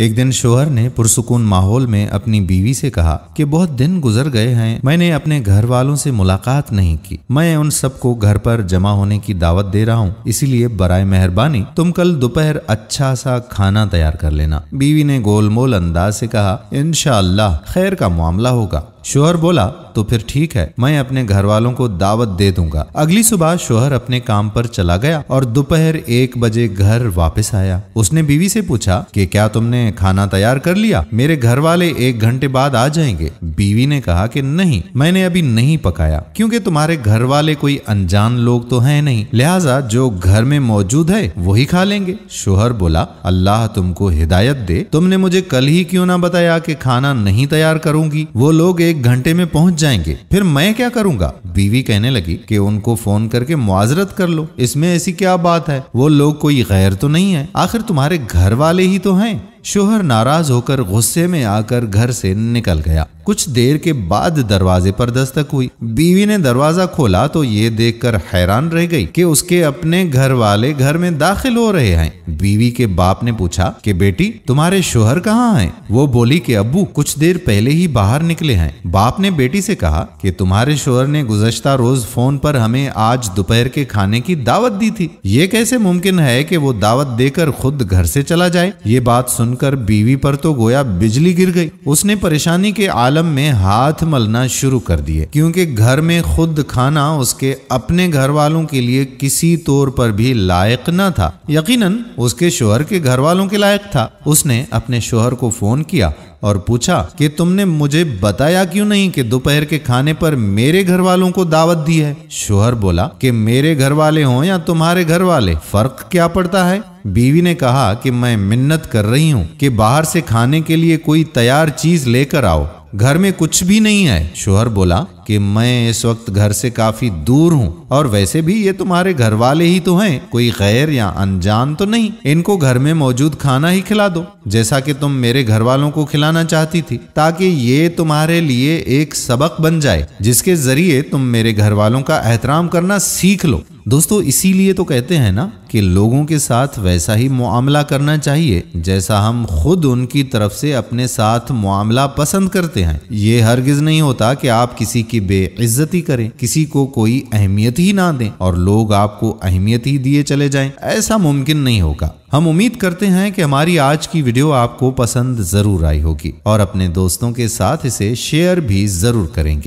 एक दिन शोहर ने पुरसुकून माहौल में अपनी बीवी से कहा कि बहुत दिन गुजर गए हैं मैंने अपने घर वालों से मुलाकात नहीं की मैं उन सबको घर पर जमा होने की दावत दे रहा हूँ इसीलिए बरए मेहरबानी तुम कल दोपहर अच्छा सा खाना तैयार कर लेना बीवी ने गोलमोल अंदाज से कहा इनशाला खैर का मामला होगा शोहर बोला तो फिर ठीक है मैं अपने घर वालों को दावत दे दूंगा अगली सुबह शोहर अपने काम पर चला गया और दोपहर एक बजे घर वापस आया उसने बीवी से पूछा कि क्या तुमने खाना तैयार कर लिया मेरे घर वाले एक घंटे बाद आ जाएंगे बीवी ने कहा कि नहीं मैंने अभी नहीं पकाया क्योंकि तुम्हारे घर वाले कोई अनजान लोग तो है नहीं लिहाजा जो घर में मौजूद है वही खा लेंगे शोहर बोला अल्लाह तुमको हिदायत दे तुमने मुझे कल ही क्यों ना बताया कि खाना नहीं तैयार करूंगी वो लोग एक घंटे में पहुंच जाए जाएंगे फिर मैं क्या करूंगा बीवी कहने लगी कि उनको फोन करके मुआजरत कर लो इसमें ऐसी क्या बात है वो लोग कोई गैर तो नहीं है आखिर तुम्हारे घर वाले ही तो हैं शोहर नाराज होकर गुस्से में आकर घर से निकल गया कुछ देर के बाद दरवाजे पर दस्तक हुई बीवी ने दरवाजा खोला तो ये देखकर हैरान रह गई कि उसके अपने घर वाले घर में दाखिल हो रहे हैं बीवी के बाप ने पूछा कि बेटी तुम्हारे शोहर कहाँ हैं? वो बोली कि अब्बू कुछ देर पहले ही बाहर निकले हैं बाप ने बेटी से कहा कि तुम्हारे शोहर ने गुजर गुजश्ता रोज फोन पर हमें आज दोपहर के खाने की दावत दी थी ये कैसे मुमकिन है कि वो दावत देकर खुद घर से चला जाए ये बात सुनकर बीवी पर तो गोया बिजली गिर गई उसने परेशानी के आलम में हाथ मलना शुरू कर दिए क्योंकि घर में खुद खाना उसके अपने घर वालों के लिए किसी तौर पर भी लायक न था यकीनन उसके शोहर के घर वालों के लायक था उसने अपने शोहर को फोन किया और पूछा कि तुमने मुझे बताया क्यों नहीं कि दोपहर के खाने पर मेरे घर वालों को दावत दी है शोहर बोला कि मेरे घर वाले हों या तुम्हारे घर वाले फर्क क्या पड़ता है बीवी ने कहा कि मैं मिन्नत कर रही हूँ कि बाहर से खाने के लिए कोई तैयार चीज लेकर आओ घर में कुछ भी नहीं है शोहर बोला कि मैं इस वक्त घर से काफी दूर हूँ और वैसे भी ये तुम्हारे घर वाले ही तो हैं कोई गैर या अनजान तो नहीं इनको घर में मौजूद खाना ही खिला दो जैसा कि तुम मेरे घर वालों को खिलाना चाहती थी ताकि ये तुम्हारे लिए एक सबक बन जाए जिसके जरिए तुम मेरे घर वालों का एहतराम करना सीख लो दोस्तों इसीलिए तो कहते हैं ना कि लोगों के साथ वैसा ही मामला करना चाहिए जैसा हम खुद उनकी तरफ से अपने साथ मामला पसंद करते हैं ये हरगिज नहीं होता कि आप किसी के की बेइज्जती करें किसी को कोई अहमियत ही ना दें और लोग आपको अहमियत ही दिए चले जाएं ऐसा मुमकिन नहीं होगा हम उम्मीद करते हैं कि हमारी आज की वीडियो आपको पसंद जरूर आई होगी और अपने दोस्तों के साथ इसे शेयर भी जरूर करेंगे